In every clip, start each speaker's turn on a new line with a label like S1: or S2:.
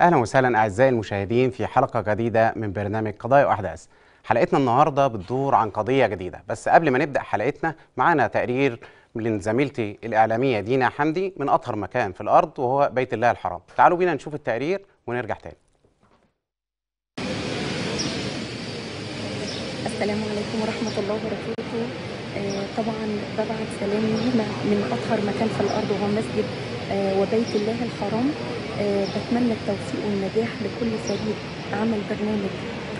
S1: اهلا وسهلا اعزائي المشاهدين في حلقه جديده من برنامج قضايا واحداث حلقتنا النهارده بتدور عن قضيه جديده بس قبل ما نبدا حلقتنا معانا تقرير من زميلتي الاعلاميه دينا حمدي من اطهر مكان في الارض وهو بيت الله الحرام تعالوا بينا نشوف التقرير ونرجع تاني
S2: السلام عليكم ورحمه الله وبركاته آه، طبعا ببعت سلامي من اطهر مكان في الارض وهو مسجد آه، وبيت الله الحرام آه، بتمنى التوفيق والنجاح لكل فريق عمل برنامج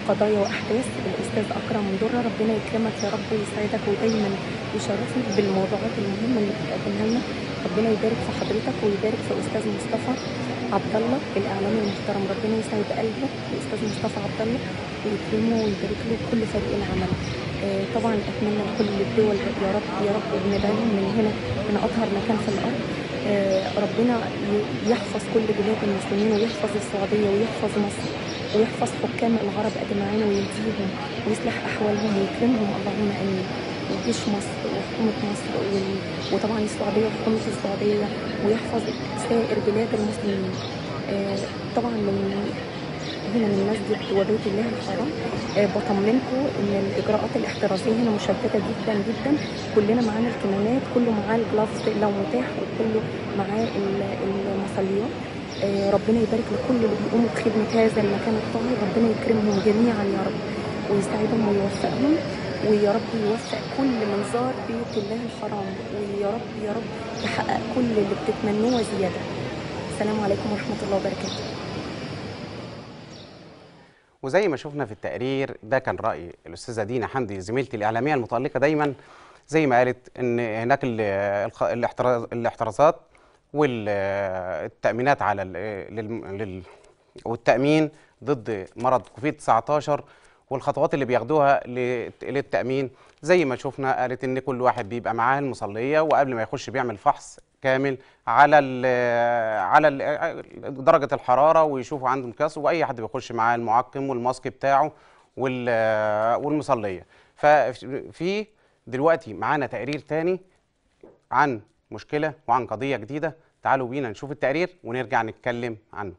S2: قضايا واحداث الاستاذ اكرم دره ربنا يكرمك يا رب ويسعدك ودايما يشرفك بالموضوعات المهمه اللي بتقدمها لنا ربنا يبارك في حضرتك ويبارك في استاذ مصطفى عبد الله الاعلامي المحترم ربنا يسعد قلبه الاستاذ مصطفى عبد الله ويكرمه ويبارك له كل فريق العمل آه، طبعا اتمنى لكل الدول يا رب يا رب وندعيهم من هنا من اطهر مكان في الارض آه، ربنا يحفظ كل بلاد المسلمين ويحفظ السعودية ويحفظ مصر ويحفظ حكام العرب أجمعين ويهديهم ويصلح أحوالهم ويكرمهم اللهم آمين وجيش مصر وحكومة مصر وطبعا السعودية وحكومة السعودية ويحفظ سائر بلاد المسلمين آه، طبعا من هنا من مسجد وبيت الله الحرام آه، بطمنكم ان الاجراءات الاحترازيه هنا مشدده جدا جدا كلنا معانا الكمامات كله معاه الجلافز لو متاح وكله معاه المصليات آه، ربنا يبارك لكل اللي بيقوموا بخدمه هذا المكان الطاهر ربنا يكرمهم جميعا يا رب ويسعدهم ويوفقهم ويا رب يوفق كل من زار بيت الله الحرام ويا رب يا رب تحقق كل اللي بتتمنوه زياده السلام عليكم ورحمه الله وبركاته
S1: وزي ما شفنا في التقرير ده كان رأي الأستاذة دينا حمدي زميلتي الإعلامية المتألقة دايما زي ما قالت إن هناك الاحترازات والتأمينات على والتأمين ضد مرض كوفيد 19 والخطوات اللي بياخدوها للتأمين زي ما شفنا قالت ان كل واحد بيبقى معاه المصليه وقبل ما يخش بيعمل فحص كامل على الـ آه، على الـ آه، درجه الحراره ويشوفوا عنده مقياس واي حد بيخش معاه المعقم والماسك بتاعه آه، والمصليه ففي دلوقتي معانا تقرير تاني عن مشكله وعن قضيه جديده تعالوا بينا نشوف التقرير ونرجع نتكلم عنه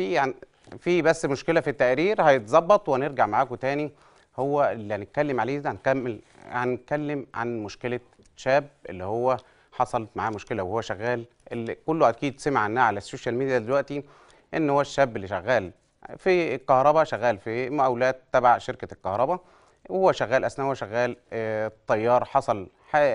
S1: في يعني في بس مشكله في التقرير هيتظبط ونرجع معاكم تاني هو اللي هنتكلم عليه ده هنكمل هنتكلم عن مشكله شاب اللي هو حصلت معاه مشكله وهو شغال اللي كله اكيد سمع عنها على السوشيال ميديا دلوقتي ان هو الشاب اللي شغال في الكهرباء شغال في مقاولات تبع شركه الكهرباء وهو شغال اثناء هو شغال آه، طيار حصل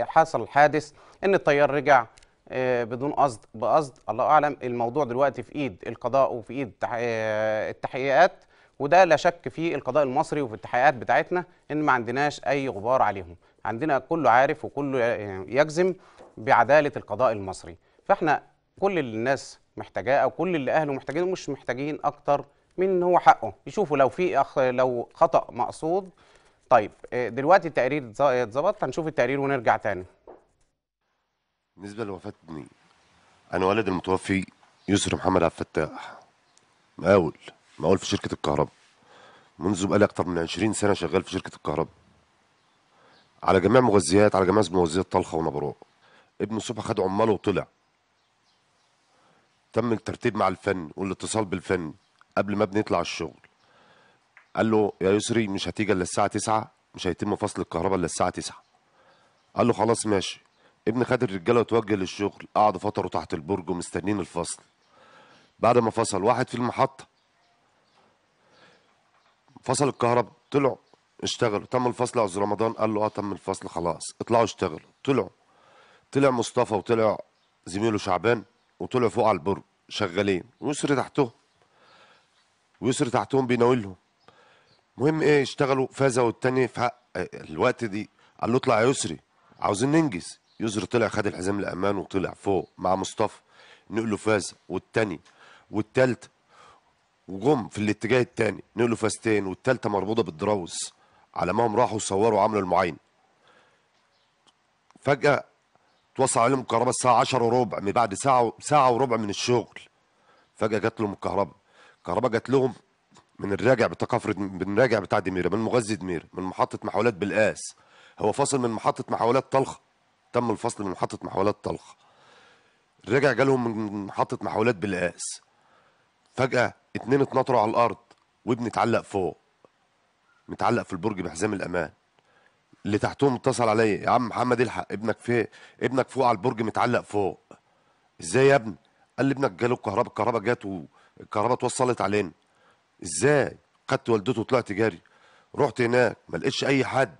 S1: حصل حادث ان الطيار رجع آه، بدون قصد بقصد الله اعلم الموضوع دلوقتي في ايد القضاء وفي ايد آه، التحقيقات وده لا شك في القضاء المصري وفي التحقيقات بتاعتنا ان ما عندناش اي غبار عليهم عندنا كله عارف وكله يجزم بعداله القضاء المصري فاحنا كل اللي الناس محتاجاه او كل اللي اهله محتاجينه مش محتاجين اكتر من هو حقه يشوفوا لو في أخ... لو خطا مقصود طيب آه، دلوقتي التقرير اتظبط هنشوف التقرير ونرجع تاني
S3: بالنسبة لوفاة ابني أنا والد المتوفي يسر محمد عبد الفتاح مقاول مقاول في شركة الكهرباء منذ بقالي أكتر من 20 سنة شغال في شركة الكهرباء على جميع مغذيات على جميع مغذيات طلخة ونبراء ابنه الصبح خد عماله وطلع تم الترتيب مع الفن والاتصال بالفن قبل ما ابني يطلع الشغل قال له يا يسري مش هتيجي الا الساعة 9 مش هيتم فصل الكهرباء الا الساعة 9 قال له خلاص ماشي ابني خد الرجاله وتوجه للشغل قعدوا فتره تحت البرج ومستنين الفصل بعد ما فصل واحد في المحطه فصل الكهرباء طلعوا اشتغلوا تم الفصل يا عز رمضان قال له اه تم الفصل خلاص اطلعوا اشتغلوا طلعوا طلع مصطفى وطلع زميله شعبان وطلعوا فوق على البرج شغالين ويسر تحتهم ويسر تحتهم بيناولهم المهم ايه اشتغلوا فازوا والتاني في الوقت دي قال له اطلع يا يسري عاوزين ننجز يزر طلع خد الحزام الامان وطلع فوق مع مصطفى نقله فاز والتاني والتالت وجم في الاتجاه التاني نقلوا فاستين والتالتة مربوطة بالدراوز على ما هم راحوا صوروا عملوا المعاين فجأة اتوصل عليهم الكهرباء الساعة 10 وربع من بعد ساعة ساعة وربع من الشغل فجأة جات لهم الكهرباء الكهرباء جات لهم من الراجع بتاع كفر من الراجع بتاع دميرة من مغذي دميرة من محطة محاولات بالقاس هو فاصل من محطة محاولات طلخة تم الفصل من محطه محولات طلخ رجع جالهم من محطه محولات بالقاس فجاه اتنين اتنطروا على الارض وابني اتعلق فوق متعلق في البرج بحزام الامان اللي تحتهم اتصل علي يا عم محمد الحق ابنك في ابنك فوق على البرج متعلق فوق ازاي يا ابني قال لي ابنك جاله الكهرباء الكهرباء جات والكهرباء اتوصلت علينا ازاي خدت والدته وطلعت جري رحت هناك ما لقيتش اي حد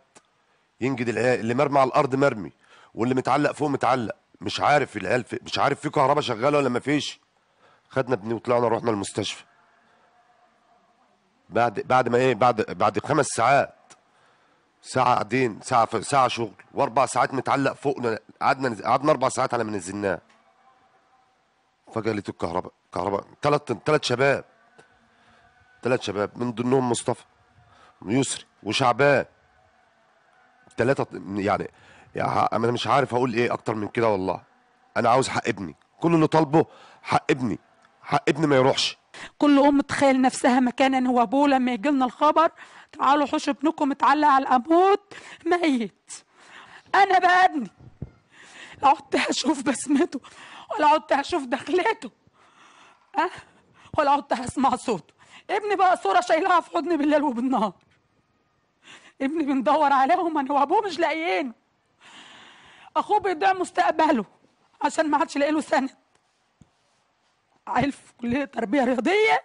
S3: ينجد اللي مرمي على الارض مرمي واللي متعلق فوق متعلق مش عارف العيال في... مش عارف في كهرباء شغاله ولا ما فيش خدنا ابني وطلعنا رحنا المستشفى بعد بعد ما ايه بعد بعد خمس ساعات ساعة قاعدين ساعة ساعة شغل وأربع ساعات متعلق فوقنا قعدنا قعدنا أربع ساعات على ما نزلناه فجأة لقيت الكهرباء كهرباء ثلاث ثلاث شباب ثلاث شباب من ضمنهم مصطفى ويسري وشعبان ثلاثة يعني يا حق انا مش عارف اقول ايه اكتر من كده والله انا عاوز حق ابني كل اللي طالبه حق ابني حق ابني ما يروحش
S4: كل ام تخيل نفسها مكانا هو ابوه لما يجي لنا الخبر تعالوا حوش ابنكم اتعلق على الاموت ميت انا بقى ابني لا عدت هشوف بسمته ولا عدت هشوف دخلته أه؟ ولا عدت هسمع صوته ابني بقى صوره شايلها في حضني بالليل وبالنهار ابني بندور عليهم انا وابوه مش لاقيينه اخوه بيضيع مستقبله عشان ما عادش لاقي له سند عيل في كليه تربيه رياضيه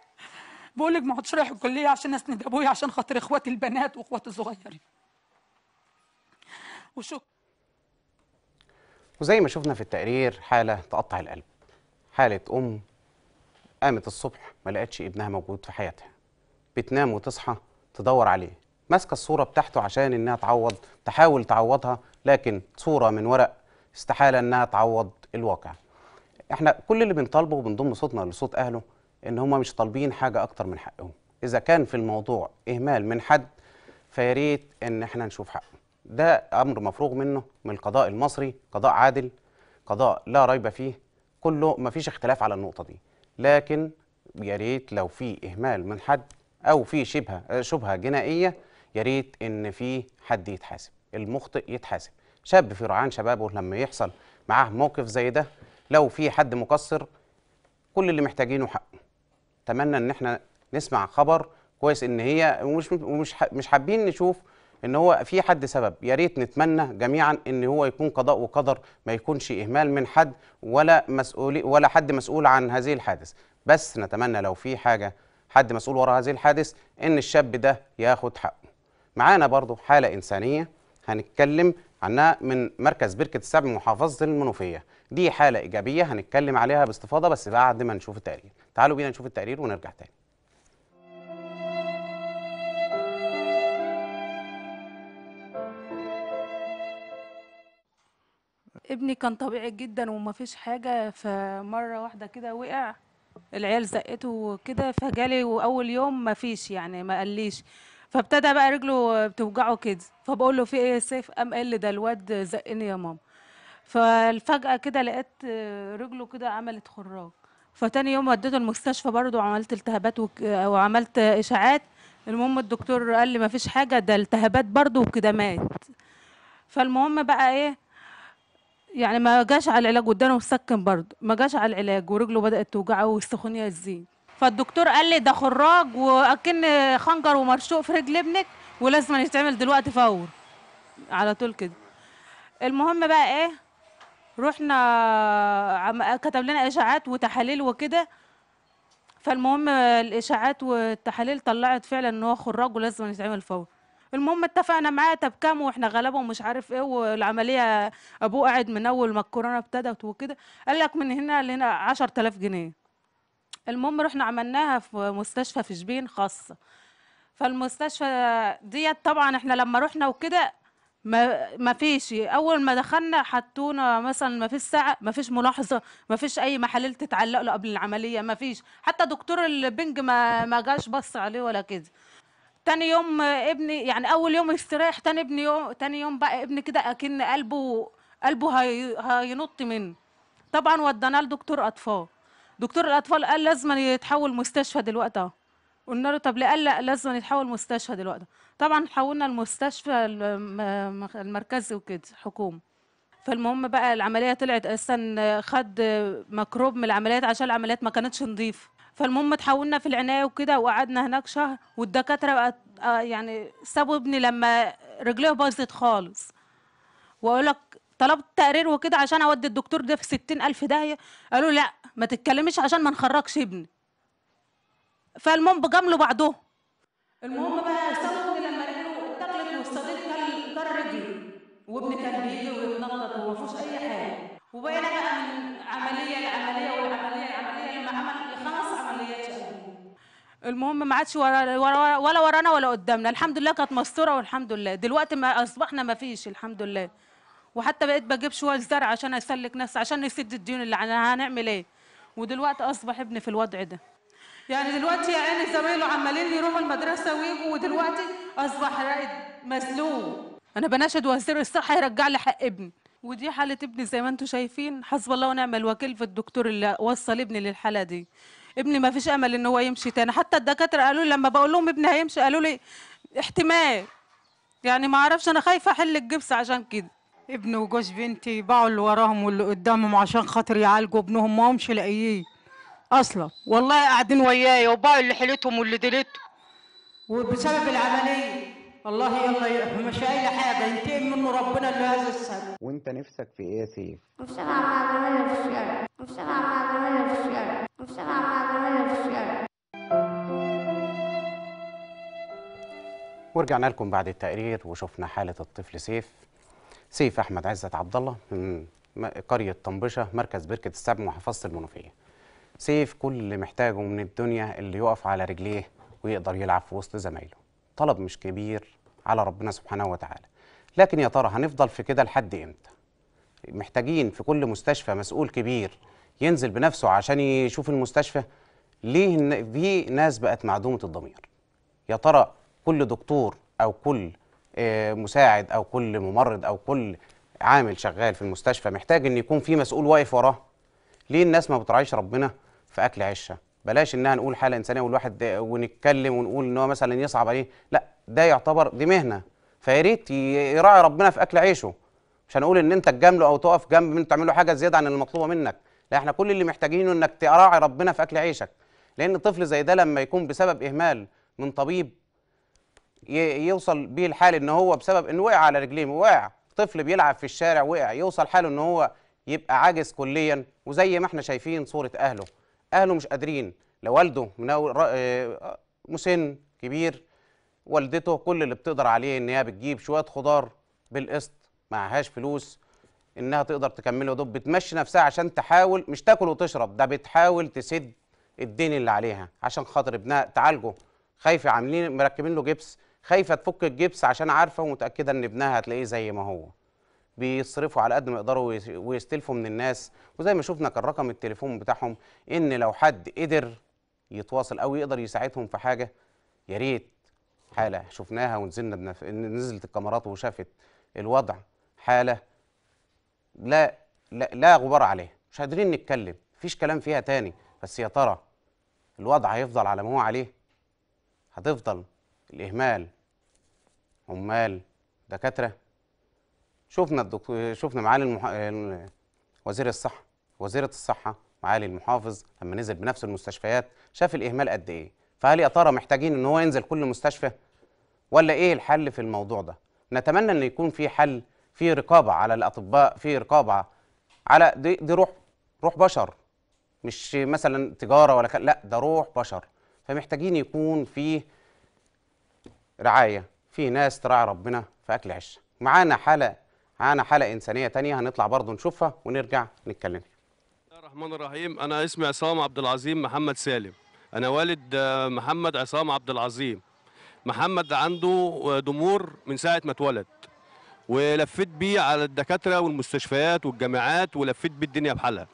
S4: بقول لك ما عدتش رايح الكليه عشان اسند ابويا عشان خاطر اخواتي البنات واخواتي الصغيرين وشكرا
S1: وزي ما شفنا في التقرير حاله تقطع القلب حاله ام قامت الصبح ما لقتش ابنها موجود في حياتها بتنام وتصحى تدور عليه ماسكه الصوره بتاعته عشان انها تعوض تحاول تعوضها لكن صوره من ورق استحاله انها تعوض الواقع احنا كل اللي بنطالبه وبنضم صوتنا لصوت اهله ان هم مش طالبين حاجه اكتر من حقهم اذا كان في الموضوع اهمال من حد فيا ريت ان احنا نشوف حقه ده امر مفروغ منه من القضاء المصري قضاء عادل قضاء لا ريب فيه كله مفيش اختلاف على النقطه دي لكن يا ريت لو في اهمال من حد او في شبهه شبهه جنائيه يا ريت ان في حد يتحاسب المخطئ يتحاسب شاب في رعان شبابه لما يحصل معاه موقف زي ده لو في حد مقصر كل اللي محتاجينه حقه اتمنى ان احنا نسمع خبر كويس ان هي ومش مش مش حابين نشوف ان هو في حد سبب يا ريت نتمنى جميعا ان هو يكون قضاء وقدر ما يكونش اهمال من حد ولا مسؤول ولا حد مسؤول عن هذه الحادث بس نتمنى لو في حاجه حد مسؤول ورا هذه الحادث ان الشاب ده ياخد حقه معانا برضو حالة إنسانية هنتكلم عنها من مركز بركة السبع محافظة المنوفية دي حالة إيجابية هنتكلم عليها باستفاضة بس بعد ما نشوف التقرير تعالوا بينا نشوف التقرير ونرجع تاني
S4: ابني كان طبيعي جدا وما فيش حاجة فمرة واحدة كده وقع العيال زقته كده فجالي وأول يوم ما فيش يعني ما قاليش فابتدى بقى رجله بتوجعه كده فبقول له في ايه يا سيف قام قال لي ده الواد زقني يا ماما فالفجأة كده لقيت رجله كده عملت خراج فتاني يوم وديته المستشفى برضه وعملت التهابات وك... وعملت اشاعات المهم الدكتور قال لي ما فيش حاجه ده التهابات برضه وكده مات فالمهم بقى ايه يعني ما جاش على العلاج واداله مسكن برضه ما جاش على العلاج ورجله بدات توجعه والسخونيه تزيد فالدكتور قال لي ده خراج واكن خنجر ومرشوق في رجل ابنك ولازم يتعمل دلوقتي فور على طول كده المهم بقى ايه رحنا كتب لنا اشاعات وتحاليل وكده فالمهم الاشاعات والتحاليل طلعت فعلا ان هو خراج ولازم يتعمل فور المهم اتفقنا معاه طب كام واحنا غلبه ومش عارف ايه والعمليه ابوه قاعد من اول ما الكورونا ابتدت وكده قال لك من هنا لهنا 10000 جنيه المهم رحنا عملناها في مستشفى في شبين خاصه فالمستشفى ديت طبعا احنا لما رحنا وكده ما ما فيش اول ما دخلنا حطونا مثلا ما فيش ساعه ما فيش ملاحظه ما فيش اي محاليل تتعلق له قبل العمليه ما فيش حتى دكتور البنج ما ما جاش بص عليه ولا كده تاني يوم ابني يعني اول يوم استريح تاني ابني يوم تاني يوم بقى ابني كده اكن قلبه قلبه هي هينط منه طبعا ودناه لدكتور اطفال دكتور الاطفال قال لازم يتحول مستشفى دلوقتي اهو قلنا له طب ليه قال لا لازم يتحول مستشفى دلوقتي طبعا حولنا المستشفى المركزي وكده حكومه فالمهم بقى العمليه طلعت اساسا خد مكروب من العمليات عشان العمليات ما كانتش نظيفه فالمهم اتحولنا في العنايه وكده وقعدنا هناك شهر والدكاتره بقى آه، يعني سابوا ابني لما رجليه باظت خالص واقول لك طلبت تقرير وكده عشان اودي الدكتور ده في 60000 داهيه قالوا لا ما تتكلميش عشان ما نخرجش ابني فالمهم بجملوا بعضهم المهم بقى استاذ ابني لما رجعوا اتاكلت والصديق كان كان رجلي وابني كان بيجي ويتنطط وما فيهوش اي حاجه وبقينا بقى من عمليه لعمليه والعمليه لعمليه لما عمل خمس عمليات المهم ما عادش ورا ورا ولا ورانا ولا قدامنا الحمد لله كانت مستوره والحمد لله دلوقتي ما اصبحنا ما فيش الحمد لله وحتى بقيت بجيب شوية زرع عشان أسلك ناس عشان نسد الديون اللي هنعمل إيه ودلوقتي أصبح ابني في الوضع ده يعني دلوقتي يا عيني زمايله عمالين يروحوا المدرسة ويجوا ودلوقتي أصبح رائد مسلوب أنا بناشد وزير الصحة يرجع لي حق ابني ودي حالة ابني زي ما انتم شايفين حسب الله ونعم الوكيل في الدكتور اللي وصل ابني للحالة دي ابني ما فيش امل ان هو يمشي تاني حتى الدكاتره قالوا لي لما بقول لهم ابني هيمشي قالوا لي احتمال يعني ما اعرفش انا خايفه احل الجبس عشان كده ابن وجوز بنتي باعوا اللي وراهم واللي قدامهم عشان خاطر يعالجوا ابنهم ما همش لاقيين اصلا والله قاعدين وياي وباعوا اللي حيلتهم واللي ديلتهم وبسبب العمليه والله يلا مش اي حاجه ينتقم منه ربنا لهذا السبب
S1: وانت نفسك في ايه يا سيف؟ نفسي العب
S4: مع زمايلي في الشارع نفسي العب مع زمايلي في الشارع نفسي العب في الشارع
S1: ورجعنا لكم بعد التقرير وشفنا حالة الطفل سيف سيف احمد عزت عبد الله من قريه طنبشه مركز بركه السبع محافظه المنوفيه سيف كل اللي محتاجه من الدنيا اللي يقف على رجليه ويقدر يلعب في وسط زمايله طلب مش كبير على ربنا سبحانه وتعالى لكن يا ترى هنفضل في كده لحد امتى محتاجين في كل مستشفى مسؤول كبير ينزل بنفسه عشان يشوف المستشفى ليه في ناس بقت معدومه الضمير يا ترى كل دكتور او كل آه، مساعد او كل ممرض او كل عامل شغال في المستشفى محتاج ان يكون في مسؤول واقف وراه ليه الناس ما بتراعيش ربنا في اكل عيشها بلاش انها نقول حاله انسانيه والواحد ونتكلم ونقول ان هو مثلا يصعب عليه لا ده يعتبر دي مهنه فيا ريت يراعي ربنا في اكل عيشه مش هنقول ان انت تجامله او تقف جنب من تعمل له حاجه زياده عن المطلوبه منك لا احنا كل اللي محتاجينه انك تراعي ربنا في اكل عيشك لان طفل زي ده لما يكون بسبب اهمال من طبيب يوصل بيه الحال ان هو بسبب انه وقع على رجليه وقع طفل بيلعب في الشارع وقع يوصل حاله ان هو يبقى عاجز كليا وزي ما احنا شايفين صوره اهله اهله مش قادرين لو والده آه، مسن كبير والدته كل اللي بتقدر عليه ان هي بتجيب شويه خضار بالقسط معهاش فلوس انها تقدر تكمله دوب بتمشي نفسها عشان تحاول مش تاكل وتشرب ده بتحاول تسد الدين اللي عليها عشان خاطر ابنها تعالجه خايفه عاملين مركبين له جبس خايفه تفك الجبس عشان عارفه ومتاكده ان ابنها هتلاقيه زي ما هو بيصرفوا على قد ما يقدروا ويستلفوا من الناس وزي ما شفنا كان رقم التليفون بتاعهم ان لو حد قدر يتواصل او يقدر يساعدهم في حاجه يا ريت حاله شفناها ونزلنا بنف... نزلت الكاميرات وشافت الوضع حاله لا لا, لا غبار عليها مش قادرين نتكلم مفيش كلام فيها تاني بس يا ترى الوضع هيفضل على ما هو عليه هتفضل الاهمال عمال دكاتره شفنا الدكتور شفنا معالي المح... وزير الصحه وزيره الصحه معالي المحافظ لما نزل بنفس المستشفيات شاف الاهمال قد ايه فهل يا ترى محتاجين ان هو ينزل كل مستشفى ولا ايه الحل في الموضوع ده نتمنى ان يكون في حل في رقابه على الاطباء في رقابه على دي, دي روح روح بشر مش مثلا تجاره ولا لا ده روح بشر فمحتاجين يكون فيه رعايه في ناس تراعي ربنا في اكل عيشها معانا حاله معانا حاله انسانيه تانية هنطلع برضه نشوفها ونرجع نتكلم بسم
S5: الله الرحمن الرحيم انا اسمي عصام عبد العظيم محمد سالم انا والد آه، محمد عصام عبد العظيم محمد عنده ضمور آه، من ساعه ما اتولد ولفيت بيه على الدكاتره والمستشفيات والجامعات ولفيت بيه الدنيا بحالها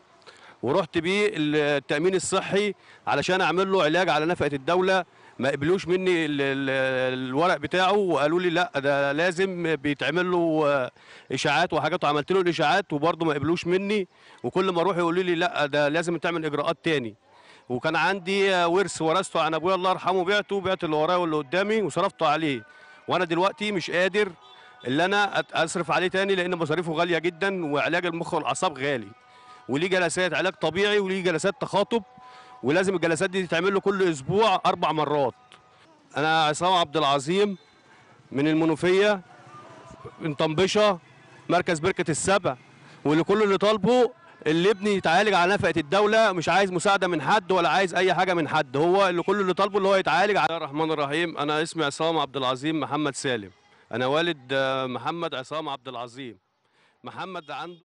S5: ورحت بيه التامين الصحي علشان اعمل له علاج على نفقه الدوله ما قبلوش مني الورق بتاعه وقالوا لي لا ده لازم بيتعمل له آه، اشاعات وحاجات وعملت له الاشاعات وبرضه ما قبلوش مني وكل ما اروح يقولوا لي لا ده لازم تعمل اجراءات تاني وكان عندي آه، ورث ورثته عن ابويا الله يرحمه بعته بعت اللي ورايا واللي قدامي وصرفته عليه وانا دلوقتي مش قادر اللي انا اصرف عليه تاني لان مصاريفه غاليه جدا وعلاج المخ والاعصاب غالي وليه جلسات علاج طبيعي وليه جلسات تخاطب ولازم الجلسات دي تتعمل له كل اسبوع اربع مرات انا عصام عبد العظيم من المنوفيه من طنبشه مركز بركه السبع واللي كل اللي طالبه اللي ابني يتعالج على نفقه الدوله مش عايز مساعده من حد ولا عايز اي حاجه من حد هو اللي كل اللي طالبه اللي هو يتعالج على الرحمن الرحيم انا اسمي عصام عبد العظيم محمد سالم انا والد آه، محمد عصام عبد العظيم محمد عنده